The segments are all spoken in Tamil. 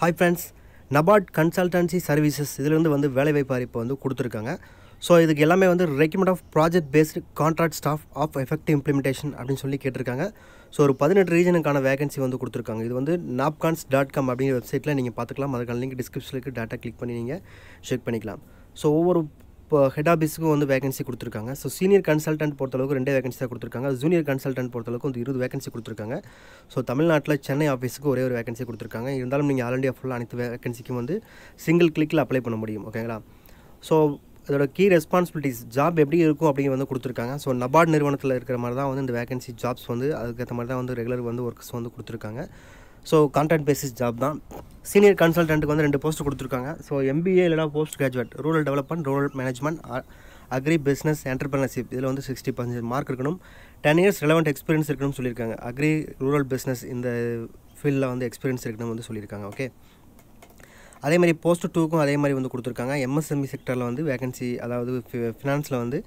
hi friends NABARD consultancy services இதிலேருந்து வந்து வேலைவாய்ப்பு அறிவிப்பு வந்து கொடுத்துருக்காங்க ஸோ இதுக்கு எல்லாமே வந்து recommend of project based contract staff of effective implementation அப்படின்னு சொல்லி கேட்டிருக்காங்க ஸோ ஒரு பதினெட்டு ரீஜனுக்கான வேகன்சி வந்து கொடுத்துருக்காங்க இது வந்து நாப்கான்ஸ் டாட் காம் அப்படிங்கிற வெப்சைட்டில் நீங்கள் பார்த்துக்கலாம் அதுக்கான லிங்க் டிஸ்கிரிப்ஷனுக்கு டேட்டா கிளிக் பண்ணி நீங்கள் செக் பண்ணிக்கலாம் ஸோ ஒவ்வொரு இப்போ ஹெட் ஆஃபீஸுக்கும் வந்து வேகன்சி கொடுத்துருக்காங்க ஸோ சீனியர் கன்சல்டன்ட் பொறுத்தளவுக்கு ரெண்டே வேகன்சி தான் கொடுத்துருக்காங்க ஜூனியர் கன்சல்டன்ட் பொறுத்தளவுக்கு வந்து இருபது வேகன்சி கொடுத்துருக்காங்க ஸோ தமிழ்நாட்டில் சென்னை ஆஃபீஸுக்கு ஒரே ஒரு வேகன்சி கொடுத்துருக்காங்க இருந்தாலும் நீங்கள் ஆல் இண்டியா ஃபுல்லாக அனைத்து வேகன்சிக்கும் வந்து சிங்கிள் கிளிக்கில் அப்ளை பண்ண முடியும் ஓகேங்களா ஸோ அதோட கீ ரெஸ்பான்சிபிலிட்டிஸ் ஜாப் எப்படி இருக்கும் அப்படிங்க வந்து கொடுத்துருக்காங்க ஸோ நபார்ட் நிறுவனத்தில் இருக்கிற மாதிரி தான் வந்து இந்த வேகன்சி ஜாப்ஸ் வந்து அதுக்கேற்ற மாதிரி தான் வந்து ரெகுலர் வந்து ஒர்க்ஸ் வந்து கொடுத்துருக்காங்க ஸோ கான்ட்ராக்ட் பேசிஸ் ஜாப் தான் சீனியர் கன்சல்டண்ட்டுக்கு வந்து ரெண்டு போஸ்ட் கொடுத்துருக்காங்க ஸோ எம்பிஏ இல்லைனா post graduate rural development rural management agri business entrepreneurship இதில் வந்து சிக்ஸ்டி பஞ்சு மார்க் இருக்கணும் டென் இயர்ஸ் ரெலவெண்ட் எக்ஸ்பீரியன்ஸ் இருக்கணும்னு சொல்லியிருக்காங்க அக்ரி ரூரல் பிஸ்னஸ் இந்த ஃபீல்டில் வந்து எக்ஸ்பீரியன்ஸ் இருக்கணும் வந்து சொல்லியிருக்காங்க ஓகே அதே மாதிரி போஸ்ட் டூக்கும் அதே மாதிரி வந்து கொடுத்துருக்காங்க எம்எஸ்எம்இ செக்டரில் e வந்து வேகன்சி அதாவது ஃபினான்ஸில் வந்து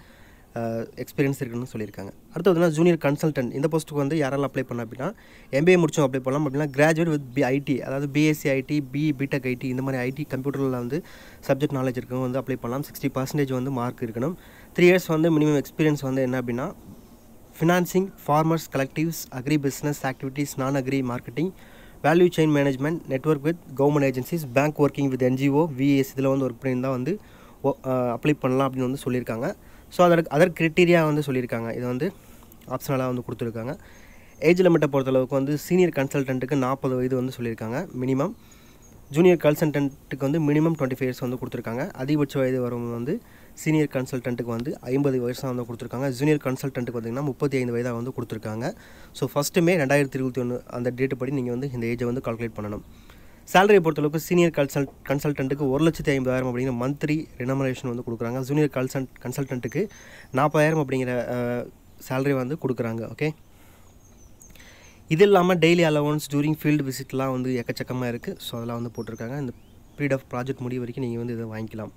எக்ஸ்பீரியன்ஸ் இருக்குன்னு சொல்லியிருக்காங்க அடுத்து அடுத்ததுனா ஜூனியர் கன்சல்டன்ட் இந்த போஸ்ட்டுக்கு வந்து யாரெல்லாம் அப்ளை பண்ண அப்படின்னா எம்பிஏ முடிச்சோம் அப்ளை பண்ணலாம் அப்படின்னா கிராஜுவேட் வித் பி ஐடி அதாவது BSc IT B BTech IT இந்த மாதிரி ஐடி கம்ப்யூட்டரில் வந்து சப்ஜெக்ட் நாலேஜ் இருக்கவங்க வந்து அப்ளை பண்ணலாம் சிக்ஸ்டி பர்சன்டேஜ் வந்து மார்க் இருக்கணும் த்ரீ இயர்ஸ் வந்து மினிமம் எக்ஸ்பீரியன்ஸ் வந்து என்ன அப்படின்னா financing farmers collectives agri business activities non agri marketing value chain management network with government agencies bank working with NGO VS இதில் வந்து ஒர்க் பண்ணி தான் வந்து அப்ளை பண்ணலாம் அப்படின்னு வந்து சொல்லியிருக்காங்க ஸோ அதற்கு அதர் கிரிட்டீரியா வந்து சொல்லியிருக்காங்க இது வந்து ஆப்ஷனலாக வந்து கொடுத்துருக்காங்க ஏஜ் லிமிட்டை பொறுத்தளவுக்கு வந்து சீனியர் கன்சல்டன்ட்டுக்கு நாற்பது வயது வந்து சொல்லியிருக்காங்க மினிமம் ஜூனியர் கன்சல்டன்ட்டுக்கு வந்து மினிமம் டுவெண்ட்டி ஃபைவ் இயர்ஸ் வந்து கொடுத்துருக்காங்க அதிகபட்ச வயது வரும் வந்து சீனியர் கன்சல்டன்ட்டுக்கு வந்து ஐம்பது வயசாக வந்து கொடுத்துருக்காங்க ஜூனியர் கன்சல்டன்ட்டுக்கு பார்த்திங்கன்னா முப்பத்தி ஐந்து வயதாக வந்து கொடுத்துருக்காங்க ஸோ ஃபஸ்ட்டுமே ரெண்டாயிரத்தி இருபத்தி ஒன்று அந்த டேட்டு படி நீங்கள் வந்து இந்த ஏஜை வந்து கால்குலேட் பண்ணணும் சேலரியை பொறுத்தளவுக்கு சீனியர் கன்சல்ட் கன்சல்டன்ட்டுக்கு ஒரு லட்சத்தி ஐம்பதாயிரம் அப்படிங்கிற மந்த்லி ரினமரேஷன் வந்து கொடுக்குறாங்க ஜூனியர் கன்சல்ட் கன்சல்டன்ட்டுக்கு நாற்பதாயிரம் அப்படிங்கிற சேலரி வந்து கொடுக்குறாங்க ஓகே இது இல்லாமல் டெய்லி அலவன்ஸ் ஜூரிங் ஃபீல்டு விசிட்லாம் வந்து எக்கச்சக்கமாக இருக்குது ஸோ அதெல்லாம் வந்து போட்டிருக்காங்க இந்த பீரியட் ஆஃப் ப்ராஜெக்ட் முடிவு வரைக்கும் நீங்கள் வந்து இதை வாங்கிக்கலாம்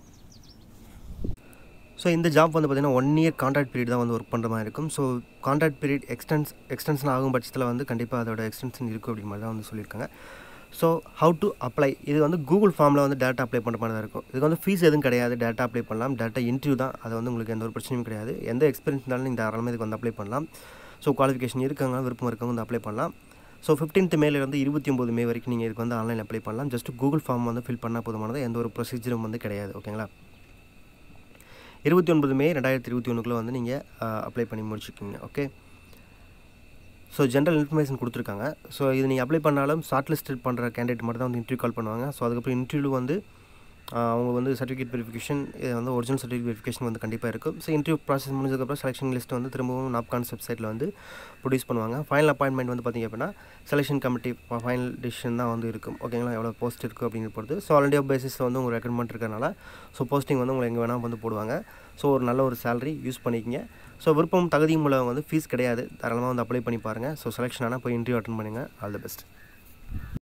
ஸோ இந்த ஜாப் வந்து பார்த்திங்கன்னா ஒன் இயர் கான்ட்ராக்ட் பீரியட் தான் வந்து ஒர்க் பண்ணுற மாதிரி இருக்கும் so contract period extends extension ஆகும் பட்சத்தில் வந்து கண்டிப்பாக அதோட எக்ஸ்டென்ஷன் இருக்கும் அப்படிங்கிற மாதிரி தான் வந்து சொல்லியிருக்காங்க ஸோ ஹவு டு அப்ளை இது வந்து கூகுள் ஃபார்மில் வந்து டேட்டா அப்ளை பண்ணுற மாதிரி தான் இருக்கும் இதுக்கு வந்து ஃபீஸ் எதுவும் கிடையாது டேட்டா அப்ளை பண்ணலாம் டேட்டா இன்டர்வியூ தான் அது வந்து உங்களுக்கு எந்த ஒரு பிரச்சனையும் கிடையாது எந்த எக்ஸ்பீரியன்ஸ் இருந்தாலும் நீங்கள் தாராளமாக இதுக்கு வந்து அப்ளை பண்ணலாம் ஸோ குவாலிஃபிகேஷன் இருக்காங்க விருப்பம் இருக்கவங்க வந்து அப்ளை பண்ணலாம் ஸோ ஃபிஃப்டீன்த் மேலேருந்து இருபத்தி ஒம்பது மே வரைக்கும் நீங்கள் இதுக்கு வந்து ஆன்லைன் அப்ளை பண்ணலாம் ஜஸ்ட் கூகுள் ஃபார்ம் வந்து ஃபில் பண்ணால் போதுமானது எந்த ஒரு ப்ரொசீஜரும் வந்து கிடையாது ஓகேங்களா இருபத்தி ஒன்பது மே ரெண்டாயிரத்தி இருபத்தி ஒன்றுக்குள்ளே வந்து நீங்கள் அப்ளை பண்ணி முடிச்சுக்கோங்க ஓகே ஸோ ஜென்ரல் இன்ஃபர்மேஷன் கொடுத்துருக்காங்க ஸோ இது நீங்கள் அப்ளை பண்ணாலும் ஷார்ட் லிஸ்ட் பண்ணுற கேண்டிடேட் மட்டும் தான் வந்து இன்டர்வியூ கால் பண்ணுவாங்க ஸோ அதுக்கப்புறம் இன்டர்வியூ வந்து அவங்க வந்து சர்டிஃபிகேட் வெரிஃபிகேஷன் இது வந்து ஒரிஜினல் சர்டிஃபிகேட் வெரிஃபிகேஷன் வந்து கண்டிப்பாக இருக்கும் ஸோ இன்டர்வியூ ப்ராசஸ் முடிஞ்சதுக்கப்புறம் செலெக்ஷன் லிஸ்ட் வந்து திரும்பவும் நாப்கான்ஸ் வெப்சைட்டில் வந்து ப்ரொடியூஸ் பண்ணுவாங்க ஃபைனல் அப்பாயின்மெண்ட் வந்து பார்த்திங்க அப்படின்னா செலெக்ஷன் கமிட்டி ஃபைனல் டிசிஷன் தான் வந்து இருக்கும் ஓகேங்களா எவ்வளோ போஸ்ட் இருக்குது அப்படிங்கிற பொறுத்து ஸோ ஆல்ரெடி பேசிஸில் வந்து உங்கள் ரெக்கமெண்ட் இருக்கிறனால ஸோ போஸ்டிங் வந்து உங்களுக்கு எங்கே வேணால் வந்து போடுவாங்க ஸோ ஒரு நல்ல ஒரு சேலரி யூஸ் பண்ணிக்கிங்க ஸோ விருப்பம் தகுதி மூலம் வந்து ஃபீஸ் கிடையாது தாராளமாக வந்து அப்ளை பண்ணி பாருங்கள் ஸோ செலெக்ஷன் ஆனால் போய் இன்டர்வியூ அட்டன் பண்ணுங்கள் ஆல் தி பெஸ்ட்